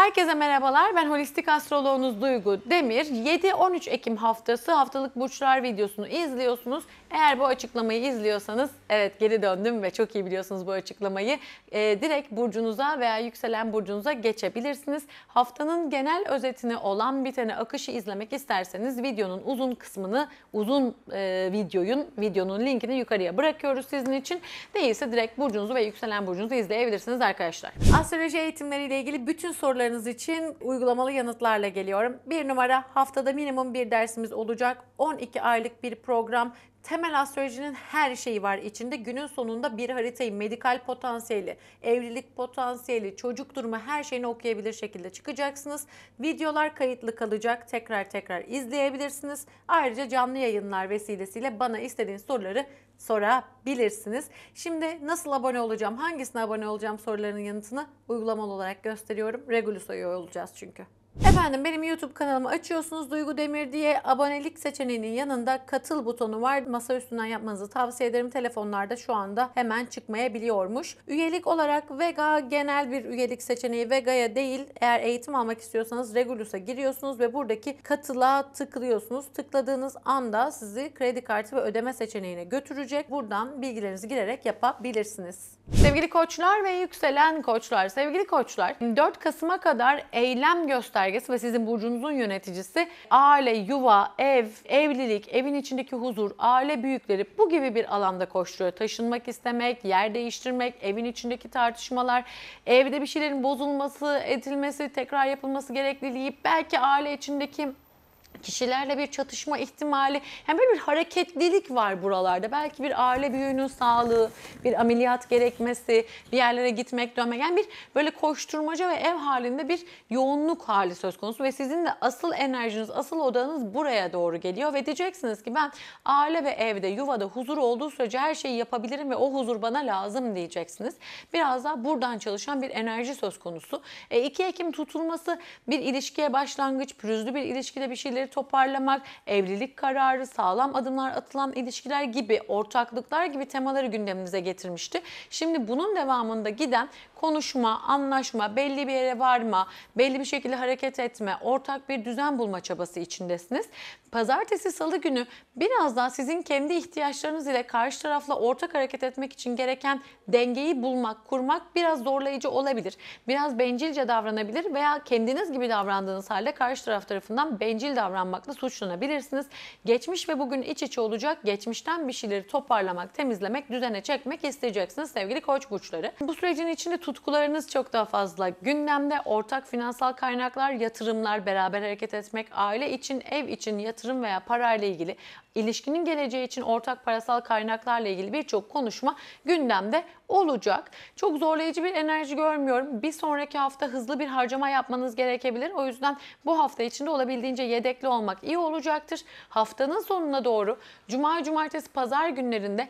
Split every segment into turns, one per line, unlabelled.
Herkese merhabalar. Ben holistik astroloğunuz Duygu Demir. 7-13 Ekim haftası haftalık burçlar videosunu izliyorsunuz. Eğer bu açıklamayı izliyorsanız evet geri döndüm ve çok iyi biliyorsunuz bu açıklamayı. Ee, direkt burcunuza veya yükselen burcunuza geçebilirsiniz. Haftanın genel özetini olan bitene akışı izlemek isterseniz videonun uzun kısmını uzun e, videoyun videonun linkini yukarıya bırakıyoruz sizin için. Değilse direkt burcunuzu ve yükselen burcunuzu izleyebilirsiniz arkadaşlar. Astroloji eğitimleriyle ilgili bütün soruları sorularınız için uygulamalı yanıtlarla geliyorum. Bir numara haftada minimum bir dersimiz olacak. 12 aylık bir program. Temel astrolojinin her şeyi var içinde. Günün sonunda bir haritayı medikal potansiyeli, evlilik potansiyeli, çocuk durumu her şeyini okuyabilir şekilde çıkacaksınız. Videolar kayıtlı kalacak. Tekrar tekrar izleyebilirsiniz. Ayrıca canlı yayınlar vesilesiyle bana istediğiniz soruları sorabilirsiniz. Şimdi nasıl abone olacağım, hangisine abone olacağım sorularının yanıtını uygulamalı olarak gösteriyorum. Regulus'a üye olacağız çünkü. Efendim benim YouTube kanalımı açıyorsunuz Duygu Demir diye abonelik seçeneğinin yanında katıl butonu var. Masa üstünden yapmanızı tavsiye ederim. Telefonlarda şu anda hemen çıkmayabiliyormuş. Üyelik olarak Vega genel bir üyelik seçeneği Vega'ya değil eğer eğitim almak istiyorsanız Regulus'a giriyorsunuz ve buradaki katıla tıklıyorsunuz. Tıkladığınız anda sizi kredi kartı ve ödeme seçeneğine götürecek. Buradan bilgilerinizi girerek yapabilirsiniz. Sevgili koçlar ve yükselen koçlar, sevgili koçlar 4 Kasım'a kadar eylem göstergesi göstergesi ve sizin burcunuzun yöneticisi aile, yuva, ev, evlilik, evin içindeki huzur, aile büyükleri bu gibi bir alanda koşturuyor. Taşınmak istemek, yer değiştirmek, evin içindeki tartışmalar, evde bir şeylerin bozulması, edilmesi, tekrar yapılması gerekliliği, belki aile içindeki kişilerle bir çatışma ihtimali hem böyle bir hareketlilik var buralarda. Belki bir aile büyüğünün sağlığı, bir ameliyat gerekmesi, bir yerlere gitmek, dönmek. Yani bir böyle koşturmaca ve ev halinde bir yoğunluk hali söz konusu ve sizin de asıl enerjiniz, asıl odanız buraya doğru geliyor ve diyeceksiniz ki ben aile ve evde, yuvada huzur olduğu sürece her şeyi yapabilirim ve o huzur bana lazım diyeceksiniz. Biraz daha buradan çalışan bir enerji söz konusu. E, 2 Ekim tutulması bir ilişkiye başlangıç, pürüzlü bir ilişkide bir şeyler ilişkileri toparlamak, evlilik kararı, sağlam adımlar atılan ilişkiler gibi, ortaklıklar gibi temaları gündemimize getirmişti. Şimdi bunun devamında giden konuşma, anlaşma, belli bir yere varma, belli bir şekilde hareket etme, ortak bir düzen bulma çabası içindesiniz. Pazartesi, salı günü biraz daha sizin kendi ihtiyaçlarınız ile karşı tarafla ortak hareket etmek için gereken dengeyi bulmak, kurmak biraz zorlayıcı olabilir. Biraz bencilce davranabilir veya kendiniz gibi davrandığınız halde karşı taraf tarafından bencil davranmakla suçlanabilirsiniz. Geçmiş ve bugün iç içe olacak. Geçmişten bir şeyleri toparlamak, temizlemek, düzene çekmek isteyeceksiniz sevgili koç burçları. Bu sürecin içinde tut tutkularınız çok daha fazla. Gündemde ortak finansal kaynaklar, yatırımlar, beraber hareket etmek, aile için, ev için yatırım veya parayla ilgili, ilişkinin geleceği için ortak parasal kaynaklarla ilgili birçok konuşma gündemde olacak. Çok zorlayıcı bir enerji görmüyorum. Bir sonraki hafta hızlı bir harcama yapmanız gerekebilir. O yüzden bu hafta içinde olabildiğince yedekli olmak iyi olacaktır. Haftanın sonuna doğru cuma, cumartesi, pazar günlerinde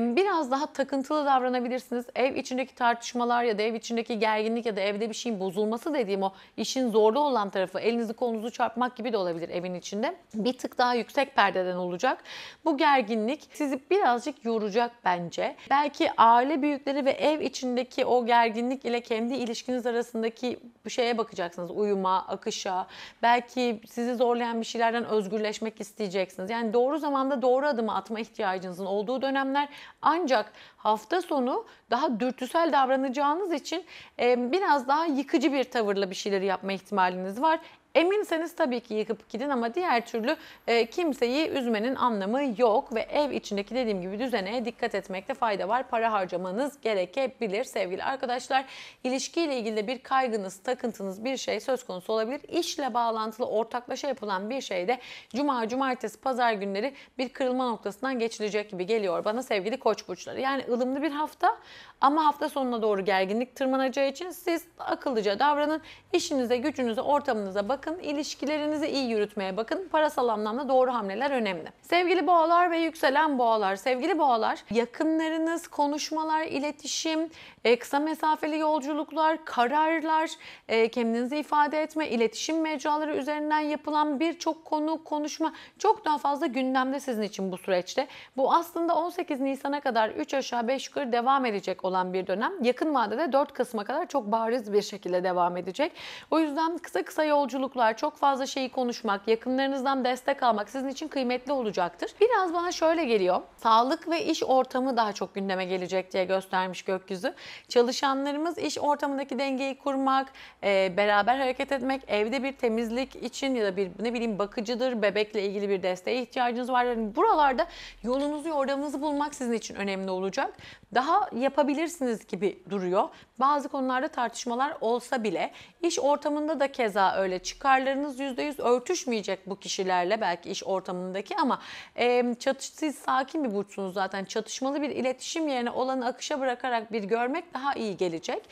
biraz daha takıntılı davranabilirsiniz. Ev içindeki tartışmalar ya da ev içindeki gerginlik ya da evde bir şeyin bozulması dediğim o işin zorlu olan tarafı elinizi kolunuzu çarpmak gibi de olabilir evin içinde. Bir tık daha yüksek perdeden olacak. Bu gerginlik sizi birazcık yoracak bence. Belki aile büyükleri ve ev içindeki o gerginlik ile kendi ilişkiniz arasındaki bir şeye bakacaksınız. Uyuma, akışa, belki sizi zorlayan bir şeylerden özgürleşmek isteyeceksiniz. Yani doğru zamanda doğru adımı atma ihtiyacınızın olduğu dönemler ancak hafta sonu daha dürtüsel davranacağınız için e, biraz daha yıkıcı bir tavırla bir şeyleri yapma ihtimaliniz var. Eminseniz tabii ki yıkıp gidin ama diğer türlü e, kimseyi üzmenin anlamı yok ve ev içindeki dediğim gibi düzene dikkat etmekte fayda var. Para harcamanız gerekebilir sevgili arkadaşlar. İlişkiyle ilgili bir kaygınız, takıntınız bir şey söz konusu olabilir. İşle bağlantılı ortaklaşa yapılan bir şey de cuma, cumartesi, pazar günleri bir kırılma noktasından geçilecek gibi geliyor bana sevgili koç burçları. Yani ılımlı bir hafta ama hafta sonuna doğru gerginlik tırmanacağı için siz akıllıca davranın. İşinize, gücünüze, ortamınıza bakın. ilişkilerinizi iyi yürütmeye bakın. Parasal anlamda doğru hamleler önemli. Sevgili boğalar ve yükselen boğalar. Sevgili boğalar yakınlarınız, konuşmalar, iletişim, e, kısa mesafeli yolculuklar, kararlar, e, kendinizi ifade etme, iletişim mecraları üzerinden yapılan birçok konu, konuşma çok daha fazla gündemde sizin için bu süreçte. Bu aslında 18 Nisan'a kadar 3 aşağı aşağı 5 yukarı devam edecek olan bir dönem. Yakın vadede 4 Kasım'a kadar çok bariz bir şekilde devam edecek. O yüzden kısa kısa yolculuklar, çok fazla şeyi konuşmak, yakınlarınızdan destek almak sizin için kıymetli olacaktır. Biraz bana şöyle geliyor. Sağlık ve iş ortamı daha çok gündeme gelecek diye göstermiş gökyüzü. Çalışanlarımız iş ortamındaki dengeyi kurmak, e, beraber hareket etmek, evde bir temizlik için ya da bir ne bileyim bakıcıdır, bebekle ilgili bir desteğe ihtiyacınız var. Yani buralarda yolunuzu, yordamınızı bulmak sizin için önemli olacak olacak. Daha yapabilirsiniz gibi duruyor. Bazı konularda tartışmalar olsa bile iş ortamında da keza öyle. Çıkarlarınız %100 örtüşmeyecek bu kişilerle belki iş ortamındaki ama e, çatışsız sakin bir burçsunuz zaten. Çatışmalı bir iletişim yerine olanı akışa bırakarak bir görmek daha iyi gelecek.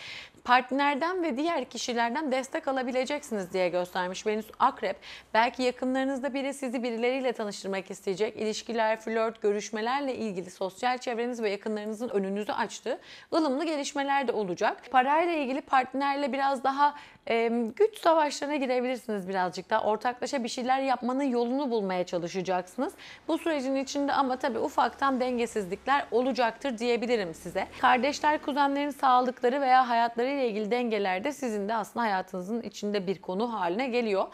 Partnerden ve diğer kişilerden destek alabileceksiniz diye göstermiş Venüs Akrep. Belki yakınlarınızda biri sizi birileriyle tanıştırmak isteyecek. İlişkiler, flört, görüşmelerle ilgili sosyal çevreniz ve yakınlarınız imkanlarınızın önünüzü açtı. ılımlı gelişmeler de olacak. Parayla ilgili partnerle biraz daha e, güç savaşlarına girebilirsiniz birazcık daha. Ortaklaşa bir şeyler yapmanın yolunu bulmaya çalışacaksınız. Bu sürecin içinde ama tabii ufaktan dengesizlikler olacaktır diyebilirim size. Kardeşler, kuzenlerin sağlıkları veya hayatları ile ilgili dengeler de sizin de aslında hayatınızın içinde bir konu haline geliyor.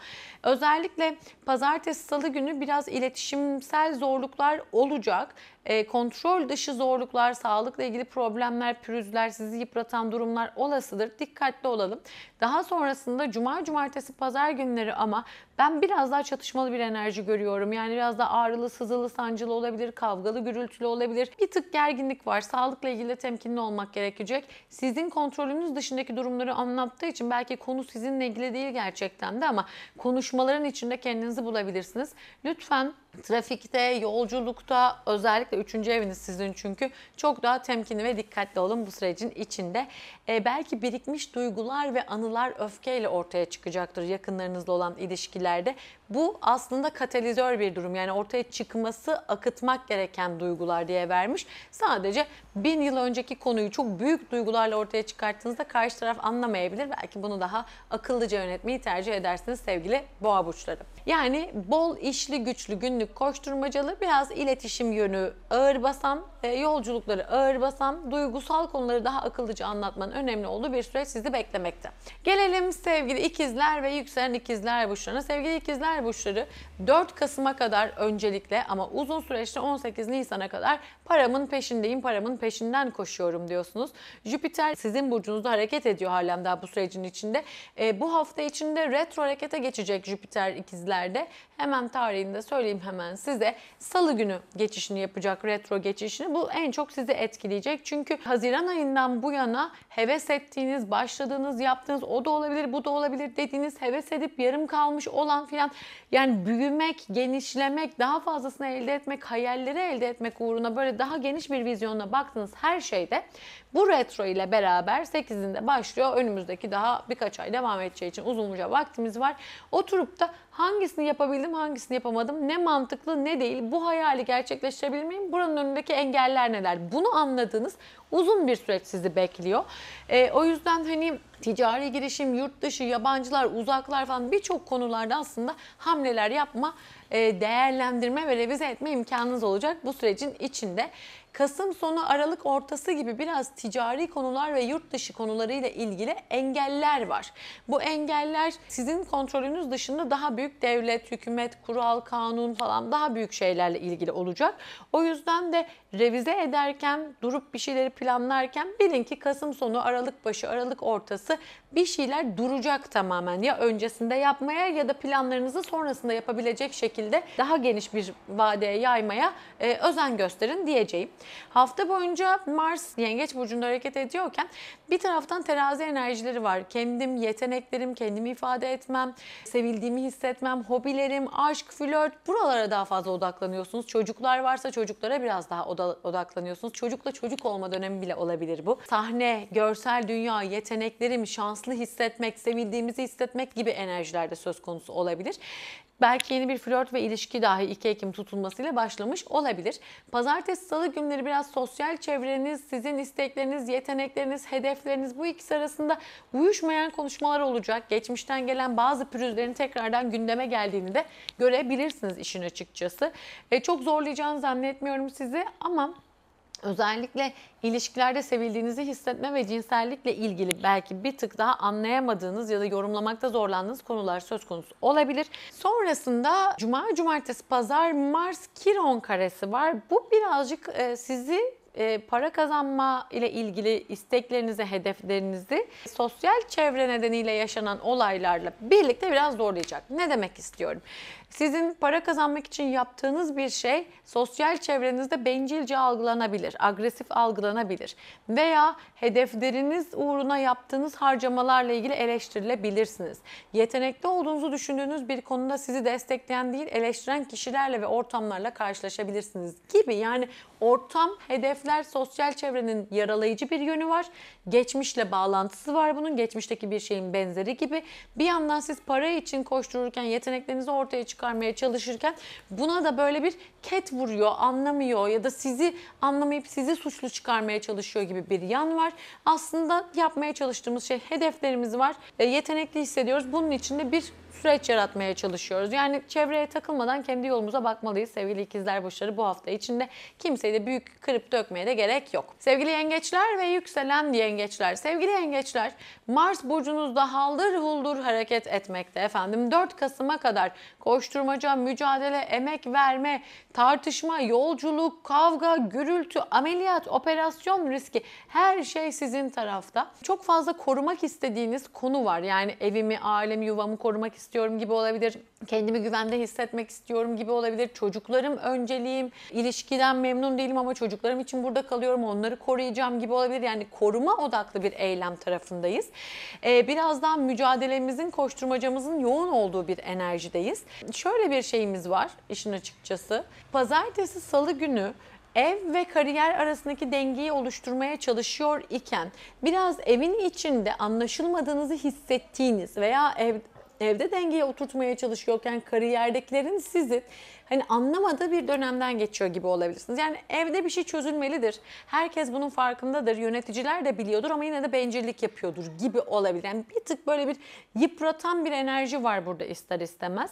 Özellikle pazartesi, salı günü biraz iletişimsel zorluklar olacak. E, kontrol dışı zorluklar, sağlıkla ilgili problemler, pürüzler, sizi yıpratan durumlar olasıdır. Dikkatli olalım. Daha sonra sonrasında cuma, cumartesi, pazar günleri ama ben biraz daha çatışmalı bir enerji görüyorum. Yani biraz daha ağrılı, sızılı, sancılı olabilir, kavgalı, gürültülü olabilir. Bir tık gerginlik var. Sağlıkla ilgili temkinli olmak gerekecek. Sizin kontrolünüz dışındaki durumları anlattığı için belki konu sizinle ilgili değil gerçekten de ama konuşmaların içinde kendinizi bulabilirsiniz. Lütfen trafikte, yolculukta özellikle 3. eviniz sizin çünkü çok daha temkinli ve dikkatli olun bu sürecin içinde. E, belki birikmiş duygular ve anılar öfkeyle ortaya çıkacaktır yakınlarınızla olan ilişkiler ülkelerde bu aslında katalizör bir durum. Yani ortaya çıkması akıtmak gereken duygular diye vermiş. Sadece bin yıl önceki konuyu çok büyük duygularla ortaya çıkarttığınızda karşı taraf anlamayabilir. Belki bunu daha akıllıca yönetmeyi tercih edersiniz sevgili boğa burçları. Yani bol işli güçlü günlük koşturmacalı biraz iletişim yönü ağır basan, e, yolculukları ağır basan, duygusal konuları daha akıllıca anlatmanın önemli olduğu bir süreç sizi beklemekte. Gelelim sevgili ikizler ve yükselen ikizler burçlarına. Sevgili Sevgili ikizler burçları 4 Kasım'a kadar öncelikle ama uzun süreçte 18 Nisan'a kadar paramın peşindeyim, paramın peşinden koşuyorum diyorsunuz. Jüpiter sizin burcunuzda hareket ediyor halen daha bu sürecin içinde. E, bu hafta içinde retro harekete geçecek Jüpiter ikizlerde. Hemen tarihini de söyleyeyim hemen size. Salı günü geçişini yapacak retro geçişini. Bu en çok sizi etkileyecek. Çünkü Haziran ayından bu yana heves ettiğiniz, başladığınız, yaptığınız o da olabilir, bu da olabilir dediğiniz heves edip yarım kalmış o olan filan. Yani büyümek, genişlemek, daha fazlasını elde etmek, hayalleri elde etmek uğruna böyle daha geniş bir vizyonla baktığınız her şeyde bu retro ile beraber 8'inde başlıyor. Önümüzdeki daha birkaç ay devam edeceği için uzunca vaktimiz var. Oturup da Hangisini yapabildim, hangisini yapamadım? Ne mantıklı, ne değil? Bu hayali gerçekleştirebilir Buranın önündeki engeller neler? Bunu anladığınız uzun bir süreç sizi bekliyor. E, o yüzden hani ticari girişim, yurt dışı, yabancılar, uzaklar falan birçok konularda aslında hamleler yapma, e, değerlendirme ve revize etme imkanınız olacak bu sürecin içinde. Kasım sonu Aralık ortası gibi biraz ticari konular ve yurt dışı konularıyla ilgili engeller var. Bu engeller sizin kontrolünüz dışında daha büyük devlet, hükümet, kural, kanun falan daha büyük şeylerle ilgili olacak. O yüzden de revize ederken, durup bir şeyleri planlarken bilin ki Kasım sonu Aralık başı, Aralık ortası bir şeyler duracak tamamen. Ya öncesinde yapmaya ya da planlarınızı sonrasında yapabilecek şekilde daha geniş bir vadeye yaymaya e, özen gösterin diyeceğim. Hafta boyunca Mars Yengeç Burcu'nda hareket ediyorken bir taraftan terazi enerjileri var. Kendim, yeteneklerim, kendimi ifade etmem, sevildiğimi hissetmem, hobilerim, aşk, flört buralara daha fazla odaklanıyorsunuz. Çocuklar varsa çocuklara biraz daha odaklanıyorsunuz. Çocukla çocuk olma dönemi bile olabilir bu. Sahne, görsel dünya, yeteneklerim, şanslı hissetmek, sevildiğimizi hissetmek gibi enerjilerde söz konusu olabilir. Belki yeni bir flört ve ilişki dahi 2 Ekim tutulmasıyla başlamış olabilir. Pazartesi, salı günleri biraz sosyal çevreniz, sizin istekleriniz, yetenekleriniz, hedefleriniz bu ikisi arasında uyuşmayan konuşmalar olacak. Geçmişten gelen bazı pürüzlerin tekrardan gündeme geldiğini de görebilirsiniz işin açıkçası. E, çok zorlayacağını zannetmiyorum sizi ama Özellikle ilişkilerde sevildiğinizi hissetme ve cinsellikle ilgili belki bir tık daha anlayamadığınız ya da yorumlamakta zorlandığınız konular söz konusu olabilir. Sonrasında cuma, cumartesi, pazar Mars Kiron karesi var. Bu birazcık e, sizi e, para kazanma ile ilgili isteklerinizi, hedeflerinizi sosyal çevre nedeniyle yaşanan olaylarla birlikte biraz zorlayacak. Ne demek istiyorum? Sizin para kazanmak için yaptığınız bir şey sosyal çevrenizde bencilce algılanabilir, agresif algılanabilir veya hedefleriniz uğruna yaptığınız harcamalarla ilgili eleştirilebilirsiniz. Yetenekli olduğunuzu düşündüğünüz bir konuda sizi destekleyen değil, eleştiren kişilerle ve ortamlarla karşılaşabilirsiniz gibi. Yani ortam hedef hedefler, sosyal çevrenin yaralayıcı bir yönü var. Geçmişle bağlantısı var bunun. Geçmişteki bir şeyin benzeri gibi. Bir yandan siz para için koştururken, yeteneklerinizi ortaya çıkarmaya çalışırken buna da böyle bir ket vuruyor, anlamıyor ya da sizi anlamayıp sizi suçlu çıkarmaya çalışıyor gibi bir yan var. Aslında yapmaya çalıştığımız şey hedeflerimiz var. E, yetenekli hissediyoruz. Bunun için de bir süreç yaratmaya çalışıyoruz. Yani çevreye takılmadan kendi yolumuza bakmalıyız sevgili ikizler burçları bu hafta içinde. Kimseyi de büyük kırıp dökmeye de gerek yok. Sevgili yengeçler ve yükselen yengeçler. Sevgili yengeçler Mars burcunuzda haldır huldur hareket etmekte efendim. 4 Kasım'a kadar koşturmaca, mücadele, emek verme, tartışma, yolculuk, kavga, gürültü, ameliyat, operasyon riski her şey sizin tarafta. Çok fazla korumak istediğiniz konu var. Yani evimi, ailemi, yuvamı korumak istiyorum istiyorum gibi olabilir. Kendimi güvende hissetmek istiyorum gibi olabilir. Çocuklarım önceliğim. İlişkiden memnun değilim ama çocuklarım için burada kalıyorum. Onları koruyacağım gibi olabilir. Yani koruma odaklı bir eylem tarafındayız. Ee, birazdan mücadelemizin, koşturmacamızın yoğun olduğu bir enerjideyiz. Şöyle bir şeyimiz var işin açıkçası. Pazartesi, salı günü ev ve kariyer arasındaki dengeyi oluşturmaya çalışıyor iken biraz evin içinde anlaşılmadığınızı hissettiğiniz veya ev evde dengeye oturtmaya çalışıyorken kariyerdekilerin sizin hani anlamadığı bir dönemden geçiyor gibi olabilirsiniz. Yani evde bir şey çözülmelidir. Herkes bunun farkındadır. Yöneticiler de biliyordur ama yine de bencillik yapıyordur gibi olabilir. Yani bir tık böyle bir yıpratan bir enerji var burada ister istemez.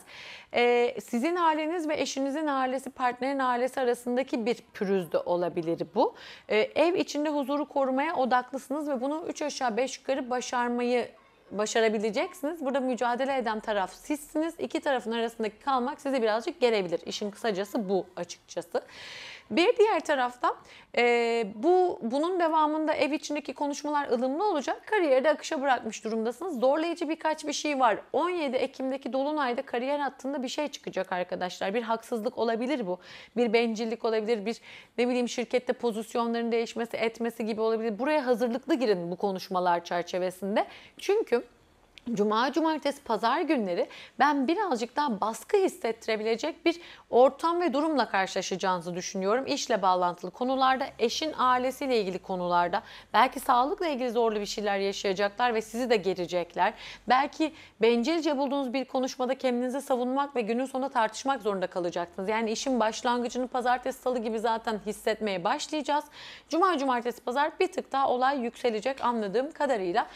Ee, sizin aileniz ve eşinizin ailesi, partnerin ailesi arasındaki bir pürüz de olabilir bu. Ee, ev içinde huzuru korumaya odaklısınız ve bunu 3 aşağı 5 yukarı başarmayı başarabileceksiniz. Burada mücadele eden taraf sizsiniz. İki tarafın arasındaki kalmak size birazcık gelebilir. İşin kısacası bu açıkçası. Bir diğer taraftan e, bu bunun devamında ev içindeki konuşmalar ılımlı olacak. Kariyerde akışa bırakmış durumdasınız. Zorlayıcı birkaç bir şey var. 17 Ekim'deki Dolunay'da kariyer hattında bir şey çıkacak arkadaşlar. Bir haksızlık olabilir bu. Bir bencillik olabilir. Bir ne bileyim şirkette pozisyonların değişmesi etmesi gibi olabilir. Buraya hazırlıklı girin bu konuşmalar çerçevesinde. Çünkü Cuma, cumartesi, pazar günleri ben birazcık daha baskı hissettirebilecek bir ortam ve durumla karşılaşacağınızı düşünüyorum. İşle bağlantılı konularda, eşin ailesiyle ilgili konularda, belki sağlıkla ilgili zorlu bir şeyler yaşayacaklar ve sizi de gerecekler. Belki bencilce bulduğunuz bir konuşmada kendinizi savunmak ve günün sonunda tartışmak zorunda kalacaksınız. Yani işin başlangıcını pazartesi, salı gibi zaten hissetmeye başlayacağız. Cuma, cumartesi, pazar bir tık daha olay yükselecek anladığım kadarıyla.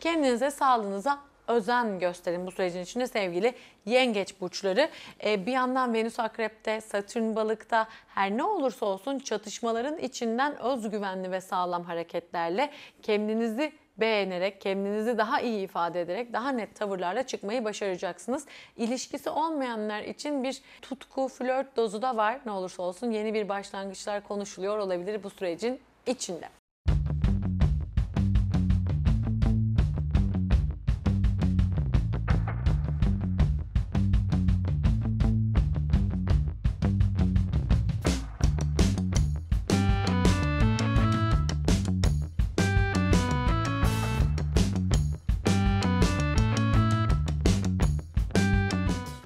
Kendinize, sağlığınıza özen gösterin bu sürecin içinde sevgili yengeç burçları. E, bir yandan Venüs akrepte, Satürn balıkta her ne olursa olsun çatışmaların içinden özgüvenli ve sağlam hareketlerle kendinizi beğenerek, kendinizi daha iyi ifade ederek, daha net tavırlarla çıkmayı başaracaksınız. İlişkisi olmayanlar için bir tutku, flört dozu da var. Ne olursa olsun yeni bir başlangıçlar konuşuluyor olabilir bu sürecin içinde.